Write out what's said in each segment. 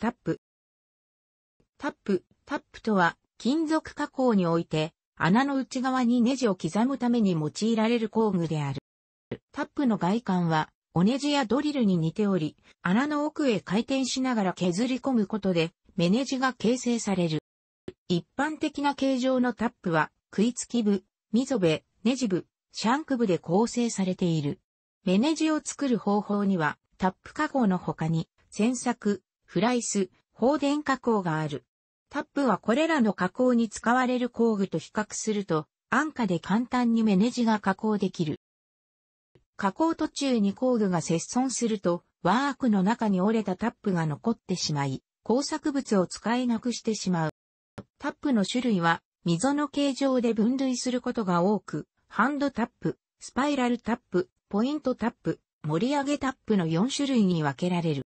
タップ。タップ、タップとは、金属加工において、穴の内側にネジを刻むために用いられる工具である。タップの外観は、おネジやドリルに似ており、穴の奥へ回転しながら削り込むことで、目ネジが形成される。一般的な形状のタップは、食いつき部、溝部、ネジ部、シャンク部で構成されている。目ネジを作る方法には、タップ加工の他に、洗作、フライス、放電加工がある。タップはこれらの加工に使われる工具と比較すると、安価で簡単にメネジが加工できる。加工途中に工具が切損すると、ワークの中に折れたタップが残ってしまい、工作物を使えなくしてしまう。タップの種類は、溝の形状で分類することが多く、ハンドタップ、スパイラルタップ、ポイントタップ、盛り上げタップの4種類に分けられる。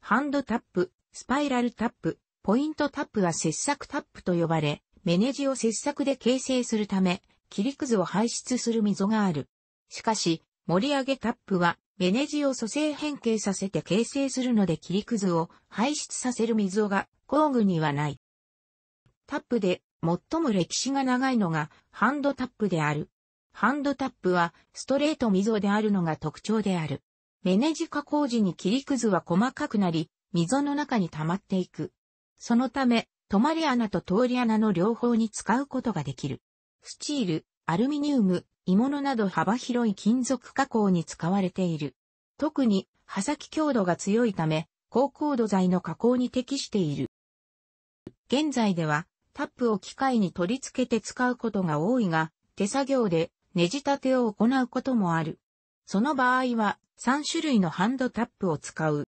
ハンドタップ、スパイラルタップ、ポイントタップは切削タップと呼ばれ、メネジを切削で形成するため、切りくずを排出する溝がある。しかし、盛り上げタップは、メネジを組成変形させて形成するので切りくずを排出させる溝が工具にはない。タップで最も歴史が長いのがハンドタップである。ハンドタップはストレート溝であるのが特徴である。メネジ加工時に切りくずは細かくなり、溝の中に溜まっていく。そのため、止まり穴と通り穴の両方に使うことができる。スチール、アルミニウム、鋳物など幅広い金属加工に使われている。特に、刃先強度が強いため、高高度材の加工に適している。現在では、タップを機械に取り付けて使うことが多いが、手作業でネジ立てを行うこともある。その場合は3種類のハンドタップを使う。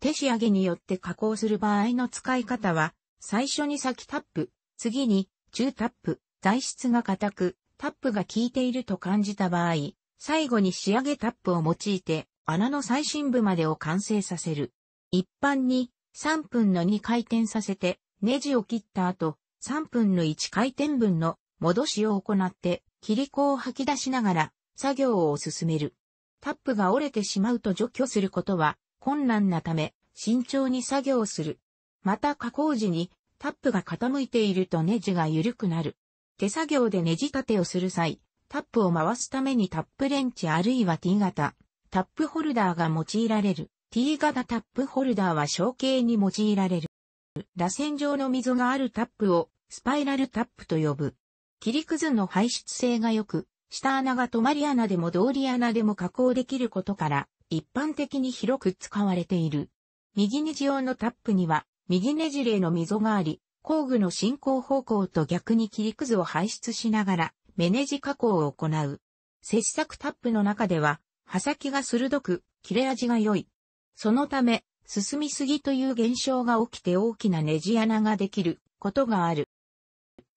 手仕上げによって加工する場合の使い方は、最初に先タップ、次に中タップ、材質が硬く、タップが効いていると感じた場合、最後に仕上げタップを用いて、穴の最深部までを完成させる。一般に3分の2回転させて、ネジを切った後、3分の1回転分の戻しを行って、切り子を吐き出しながら、作業を進める。タップが折れてしまうと除去することは困難なため、慎重に作業する。また加工時にタップが傾いているとネジが緩くなる。手作業でネジ立てをする際、タップを回すためにタップレンチあるいは T 型、タップホルダーが用いられる。T 型タップホルダーは小径に用いられる。螺旋状の溝があるタップをスパイラルタップと呼ぶ。切りくずの排出性が良く、下穴が止まり穴でも通り穴でも加工できることから、一般的に広く使われている。右ネジ用のタップには、右ネジ例の溝があり、工具の進行方向と逆に切りくずを排出しながら、目ネジ加工を行う。切削タップの中では、刃先が鋭く、切れ味が良い。そのため、進みすぎという現象が起きて大きなネジ穴ができることがある。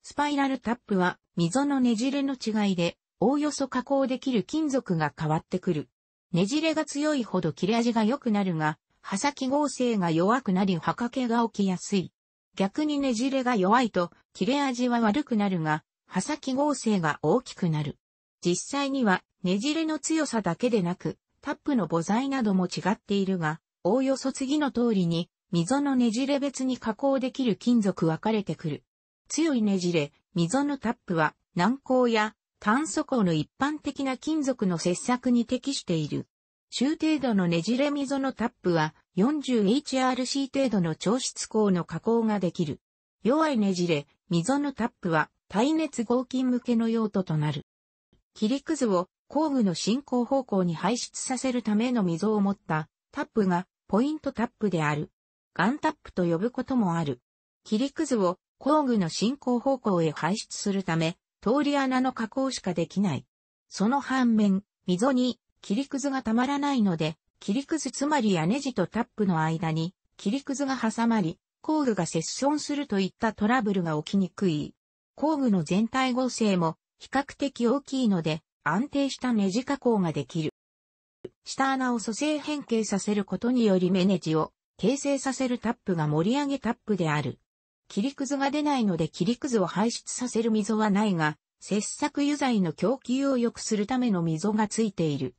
スパイラルタップは溝のねじれの違いでおおよそ加工できる金属が変わってくる。ねじれが強いほど切れ味が良くなるが、刃先合成が弱くなり刃掛けが起きやすい。逆にねじれが弱いと切れ味は悪くなるが、刃先合成が大きくなる。実際にはねじれの強さだけでなく、タップの母材なども違っているが、おおよそ次の通りに、溝のねじれ別に加工できる金属分かれてくる。強いねじれ、溝のタップは、軟膏や炭素鋼の一般的な金属の切削に適している。中程度のねじれ溝のタップは 40HRC 程度の調湿鋼の加工ができる。弱いねじれ、溝のタップは耐熱合金向けの用途となる。切りくずを工具の進行方向に排出させるための溝を持ったタップがポイントタップである。ガンタップと呼ぶこともある。切りくずを工具の進行方向へ排出するため、通り穴の加工しかできない。その反面、溝に切りくずがたまらないので、切りくずつまり屋根地とタップの間に切りくずが挟まり、工具がセッションするといったトラブルが起きにくい。工具の全体合成も比較的大きいので、安定したネジ加工ができる。下穴を蘇生変形させることにより目ネジを形成させるタップが盛り上げタップである。切りくずが出ないので切りくずを排出させる溝はないが、切削油剤の供給を良くするための溝がついている。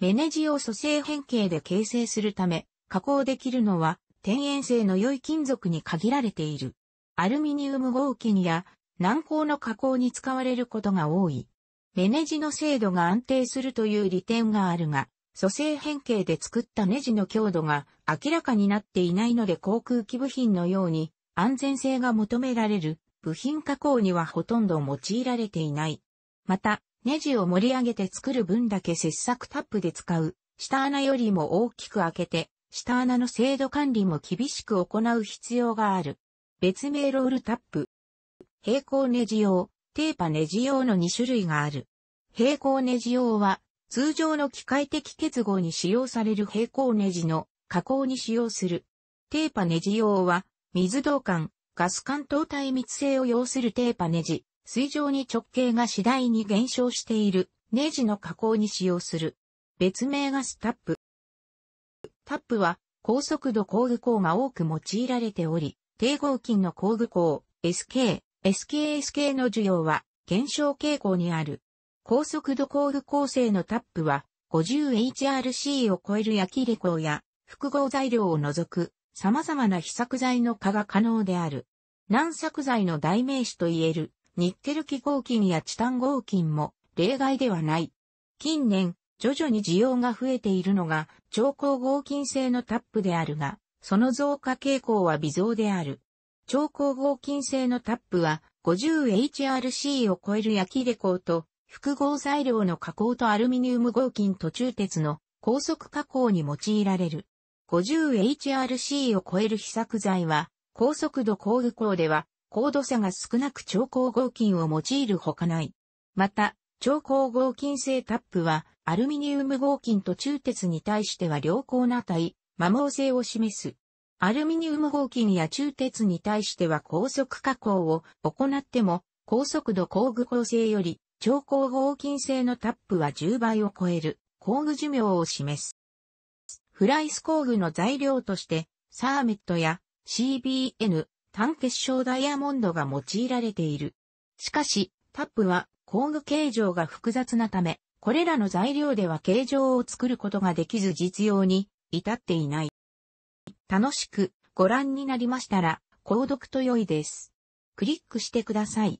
メネジを組成変形で形成するため、加工できるのは、天然性の良い金属に限られている。アルミニウム合金や軟鋼の加工に使われることが多い。メネジの精度が安定するという利点があるが、組成変形で作ったネジの強度が明らかになっていないので航空機部品のように安全性が求められる部品加工にはほとんど用いられていない。また、ネジを盛り上げて作る分だけ切削タップで使う、下穴よりも大きく開けて、下穴の精度管理も厳しく行う必要がある。別名ロールタップ。平行ネジ用、テーパネジ用の2種類がある。平行ネジ用は、通常の機械的結合に使用される平行ネジの加工に使用する。テーパネジ用は、水道管、ガス管等対密性を要するテーパネジ、水上に直径が次第に減少しているネジの加工に使用する。別名ガスタップ。タップは高速度工具工が多く用いられており、低合金の工具工、SK、SKS k の需要は減少傾向にある。高速度工具構成のタップは 50HRC を超える焼きレコーや複合材料を除く様々な非作材の化が可能である。軟作材の代名詞といえる、ニッケル基合金やチタン合金も例外ではない。近年、徐々に需要が増えているのが、超高合金製のタップであるが、その増加傾向は微増である。超高合金製のタップは、50HRC を超える焼きレコーと、複合材料の加工とアルミニウム合金途中鉄の高速加工に用いられる。50HRC を超える被作剤は、高速度工具工では、高度差が少なく超光合金を用いるほかない。また、超高合金製タップは、アルミニウム合金と中鉄に対しては良好な対、摩耗性を示す。アルミニウム合金や中鉄に対しては高速加工を行っても、高速度工具構成より超光合金製のタップは10倍を超える工具寿命を示す。フライス工具の材料として、サーメットや CBN、単結晶ダイヤモンドが用いられている。しかし、タップは工具形状が複雑なため、これらの材料では形状を作ることができず実用に至っていない。楽しくご覧になりましたら、購読と良いです。クリックしてください。